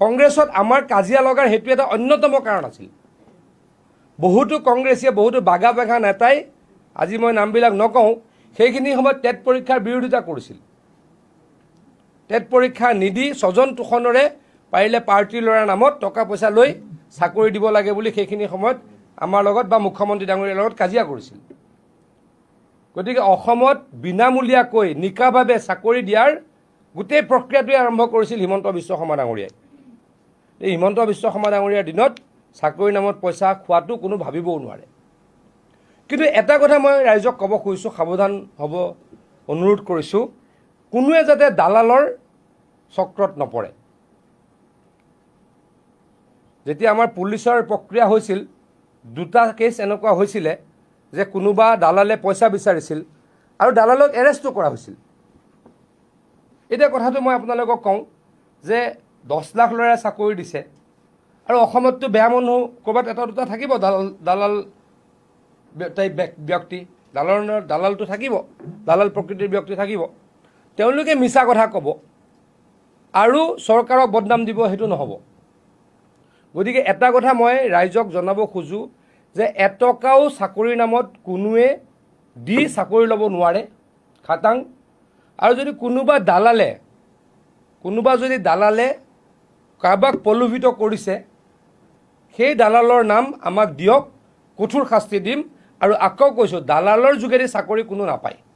কংগ্ৰেছত আমাৰ কাজিয়া লগাৰ সেইটো এটা অন্যতম কাৰণ আছিল বহুতো কংগ্ৰেছীয়ে বহুতো বাগা বেঘা নেতাই আজি মই নামবিলাক নকওঁ সেইখিনি সময়ত টেট পৰীক্ষাৰ বিৰোধিতা কৰিছিল টেট পৰীক্ষা নিদি স্বজন তোষণৰে পাৰিলে পাৰ্টিৰ ল'ৰাৰ নামত টকা পইচা লৈ চাকৰি দিব লাগে বুলি সেইখিনি সময়ত আমাৰ লগত বা মুখ্যমন্ত্ৰী ডাঙৰীয়াৰ লগত কাজিয়া কৰিছিল গতিকে অসমত বিনামূলীয়াকৈ নিকাভাৱে চাকৰি দিয়াৰ গোটেই প্ৰক্ৰিয়াটোৱে আৰম্ভ কৰিছিল হিমন্ত বিশ্ব শৰ্মা ডাঙৰীয়াই এই হিমন্ত বিশ্ব শৰ্মা ডাঙৰীয়াৰ দিনত চাকৰিৰ নামত পইচা খোৱাটো কোনো ভাবিবও নোৱাৰে কিন্তু এটা কথা মই ৰাইজক ক'ব খুজিছোঁ সাৱধান হ'ব অনুৰোধ কৰিছোঁ কোনোৱে যাতে দালালৰ চক্ৰত নপৰে যেতিয়া আমাৰ পুলিচৰ প্ৰক্ৰিয়া হৈছিল দুটা কেছ এনেকুৱা হৈছিলে যে কোনোবা দালালে পইচা বিচাৰিছিল আৰু দালালক এৰেষ্টো কৰা হৈছিল এতিয়া কথাটো মই আপোনালোকক কওঁ যে দহ লাখ ল'ৰাই চাকৰি দিছে আৰু অসমততো বেয়া মানুহ ক'ৰবাত এটা দুটা থাকিব দালাল টাইপ ব্যক্তি দালালৰ দালালটো থাকিব দালাল প্ৰকৃতিৰ ব্যক্তি থাকিব তেওঁলোকে মিছা কথা ক'ব আৰু চৰকাৰক বদনাম দিব সেইটো নহ'ব গতিকে এটা কথা মই ৰাইজক জনাব খোজোঁ যে এটকাও চাকৰিৰ নামত কোনোৱে দি চাকৰি ল'ব নোৱাৰে খাটাং আৰু যদি কোনোবা দালালে কোনোবা যদি দালালে কাৰোবাক প্ৰলোভিত কৰিছে সেই দালালৰ নাম আমাক দিয়ক কঠোৰ শাস্তি দিম আৰু আকৌ কৈছোঁ দালালৰ যোগেদি চাকৰি কোনো নাপায়